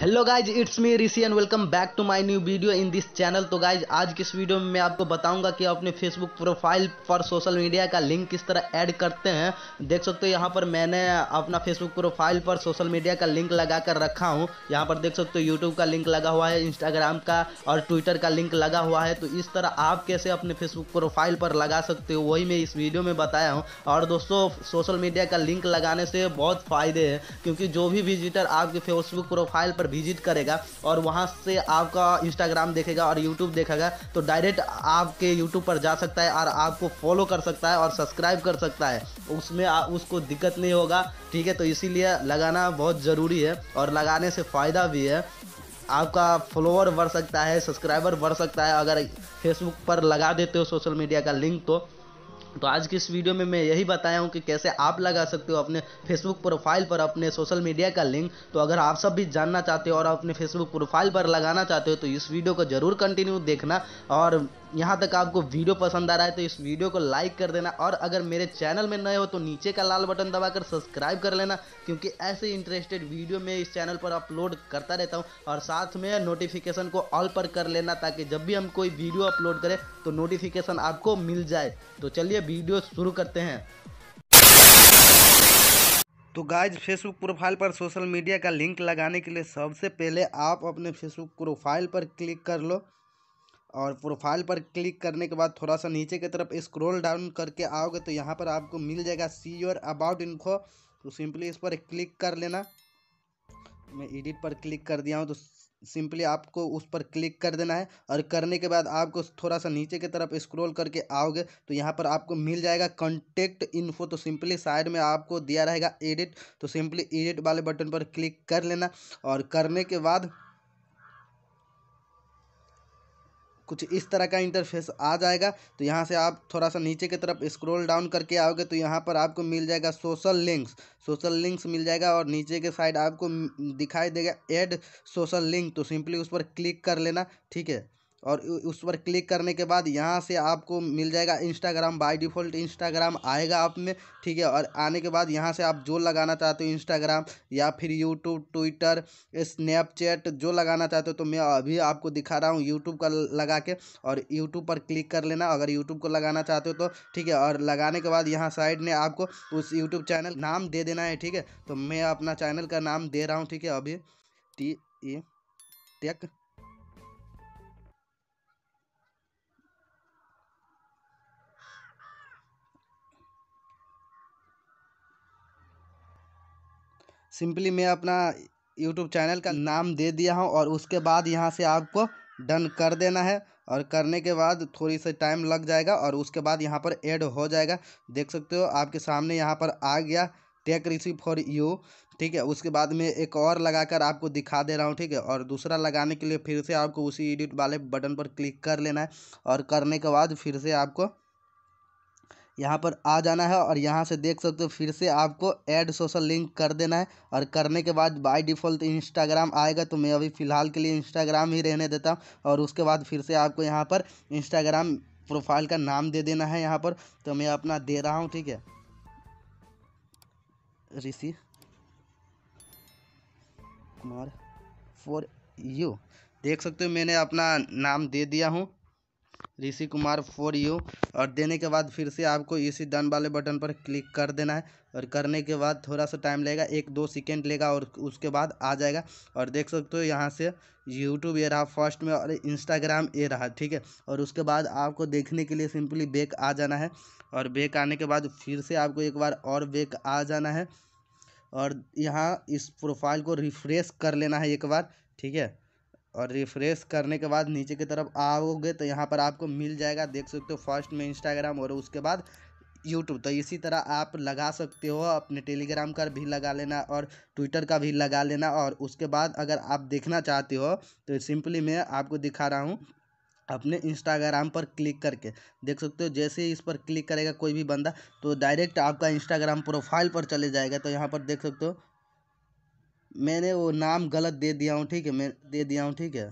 hello guys it's me Rishi and welcome back to my new video in this channel तो guys आज की इस video में मैं आपको बताऊंगा कि आप अपने फेसबुक प्रोफाइल पर सोशल मीडिया का लिंक किस तरह ऐड करते हैं देख सकते हो यहाँ पर मैंने अपना फेसबुक प्रोफाइल पर सोशल मीडिया का लिंक लगा कर रखा हूँ यहाँ पर देख सकते हो यूट्यूब का लिंक लगा हुआ है इंस्टाग्राम का और ट्विटर का लिंक लगा हुआ है तो इस तरह आप कैसे अपने फेसबुक प्रोफाइल पर लगा सकते हो वही मैं इस वीडियो में बताया हूँ और दोस्तों सोशल मीडिया का लिंक लगाने से बहुत फ़ायदे हैं क्योंकि जो भी विजिटर आपके फेसबुक प्रोफाइल पर विजिट करेगा और वहाँ से आपका इंस्टाग्राम देखेगा और यूट्यूब देखेगा तो डायरेक्ट आपके यूट्यूब पर जा सकता है और आपको फॉलो कर सकता है और सब्सक्राइब कर सकता है उसमें आ, उसको दिक्कत नहीं होगा ठीक है तो इसीलिए लगाना बहुत ज़रूरी है और लगाने से फ़ायदा भी है आपका फॉलोअर बढ़ सकता है सब्सक्राइबर बढ़ सकता है अगर फेसबुक पर लगा देते हो सोशल मीडिया का लिंक तो तो आज की इस वीडियो में मैं यही बताया हूँ कि कैसे आप लगा सकते हो अपने फेसबुक प्रोफाइल पर अपने सोशल मीडिया का लिंक तो अगर आप सब भी जानना चाहते हो और अपने फेसबुक प्रोफाइल पर लगाना चाहते हो तो इस वीडियो को ज़रूर कंटिन्यू देखना और यहाँ तक आपको वीडियो पसंद आ रहा है तो इस वीडियो को लाइक कर देना और अगर मेरे चैनल में नए हो तो नीचे का लाल बटन दबाकर सब्सक्राइब कर लेना क्योंकि ऐसे इंटरेस्टेड वीडियो मैं इस चैनल पर अपलोड करता रहता हूँ और साथ में नोटिफिकेशन को ऑल पर कर लेना ताकि जब भी हम कोई वीडियो अपलोड करें तो नोटिफिकेशन आपको मिल जाए तो चलिए वीडियो शुरू करते हैं तो गाइज फेसबुक प्रोफाइल पर सोशल मीडिया का लिंक लगाने के लिए सबसे पहले आप अपने फेसबुक प्रोफाइल पर क्लिक कर लो और प्रोफाइल पर क्लिक करने के बाद थोड़ा सा नीचे की तरफ स्क्रॉल डाउन करके आओगे तो यहाँ पर आपको मिल जाएगा सी योर अबाउट इनको तो सिंपली इस पर क्लिक कर लेना मैं एडिट पर क्लिक कर दिया हूँ तो सिंपली आपको उस पर क्लिक कर देना है और करने के बाद आपको थोड़ा सा नीचे की तरफ स्क्रॉल करके आओगे तो यहाँ पर आपको मिल जाएगा कॉन्टेक्ट इन्फो तो सिंपली साइड में आपको दिया रहेगा एडिट तो सिंपली एडिट वाले बटन पर क्लिक कर लेना और करने के बाद कुछ इस तरह का इंटरफेस आ जाएगा तो यहाँ से आप थोड़ा सा नीचे की तरफ स्क्रॉल डाउन करके आओगे तो यहाँ पर आपको मिल जाएगा सोशल लिंक्स सोशल लिंक्स मिल जाएगा और नीचे के साइड आपको दिखाई देगा ऐड सोशल लिंक तो सिंपली उस पर क्लिक कर लेना ठीक है और उस पर क्लिक करने के बाद यहाँ से आपको मिल जाएगा इंस्टाग्राम बाय डिफ़ॉल्ट इंस्टाग्राम आएगा आप में ठीक है और आने के बाद यहाँ से आप जो लगाना चाहते हो इंस्टाग्राम या फिर यूट्यूब ट्विटर स्नैपचैट जो लगाना चाहते हो तो मैं अभी आपको दिखा रहा हूँ यूट्यूब का लगा के और यूट्यूब पर क्लिक कर लेना अगर यूट्यूब को लगाना चाहते हो तो ठीक है और लगाने के बाद यहाँ साइड में आपको उस यूट्यूब चैनल नाम दे देना है ठीक है तो मैं अपना चैनल का नाम दे रहा हूँ ठीक है अभी टी ए टेक सिंपली मैं अपना यूट्यूब चैनल का नाम दे दिया हूँ और उसके बाद यहाँ से आपको डन कर देना है और करने के बाद थोड़ी सी टाइम लग जाएगा और उसके बाद यहाँ पर ऐड हो जाएगा देख सकते हो आपके सामने यहाँ पर आ गया टेक रिसीव फॉर यू ठीक है उसके बाद में एक और लगाकर आपको दिखा दे रहा हूँ ठीक है और दूसरा लगाने के लिए फिर से आपको उसी एडिट वाले बटन पर क्लिक कर लेना है और करने के बाद फिर से आपको यहाँ पर आ जाना है और यहाँ से देख सकते हो फिर से आपको ऐड सोशल लिंक कर देना है और करने के बाद बाय डिफ़ॉल्ट इंस्टाग्राम आएगा तो मैं अभी फ़िलहाल के लिए इंस्टाग्राम ही रहने देता हूँ और उसके बाद फिर से आपको यहाँ पर इंस्टाग्राम प्रोफाइल का नाम दे देना है यहाँ पर तो मैं अपना दे रहा हूँ ठीक है ऋषि कुमार फॉर यू देख सकते हो मैंने अपना नाम दे दिया हूँ ऋषि कुमार फोर यू और देने के बाद फिर से आपको इसी डन वाले बटन पर क्लिक कर देना है और करने के बाद थोड़ा सा टाइम लगेगा एक दो सेकेंड लेगा और उसके बाद आ जाएगा और देख सकते हो यहाँ से यूट्यूब ये रहा फर्स्ट में और इंस्टाग्राम ये रहा ठीक है और उसके बाद आपको देखने के लिए सिंपली बेक आ जाना है और बेक आने के बाद फिर से आपको एक बार और बेक आ जाना है और यहाँ इस प्रोफाइल को रिफ्रेश कर लेना है एक बार ठीक है और रिफ्रेश करने के बाद नीचे की तरफ आओगे तो यहाँ पर आपको मिल जाएगा देख सकते हो फर्स्ट में इंस्टाग्राम और उसके बाद यूट्यूब तो इसी तरह आप लगा सकते हो अपने टेलीग्राम का भी लगा लेना और ट्विटर का भी लगा लेना और उसके बाद अगर आप देखना चाहते हो तो सिंपली मैं आपको दिखा रहा हूँ अपने इंस्टाग्राम पर क्लिक करके देख सकते हो जैसे ही इस पर क्लिक करेगा कोई भी बंदा तो डायरेक्ट आपका इंस्टाग्राम प्रोफाइल पर चले जाएगा तो यहाँ पर देख सकते हो मैंने वो नाम गलत दे दिया हूँ ठीक है मैं दे दिया हूँ ठीक है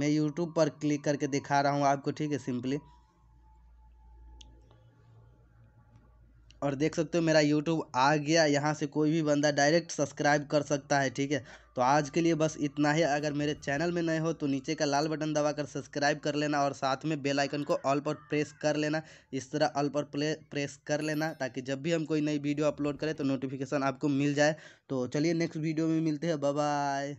मैं यूट्यूब पर क्लिक करके दिखा रहा हूँ आपको ठीक है सिंपली और देख सकते हो मेरा यूट्यूब आ गया यहाँ से कोई भी बंदा डायरेक्ट सब्सक्राइब कर सकता है ठीक है तो आज के लिए बस इतना ही अगर मेरे चैनल में नए हो तो नीचे का लाल बटन दबाकर सब्सक्राइब कर लेना और साथ में बेल आइकन को ऑल पर प्रेस कर लेना इस तरह ऑल पर प्ले प्रेस कर लेना ताकि जब भी हम कोई नई वीडियो अपलोड करें तो नोटिफिकेशन आपको मिल जाए तो चलिए नेक्स्ट वीडियो में मिलते हैं बाय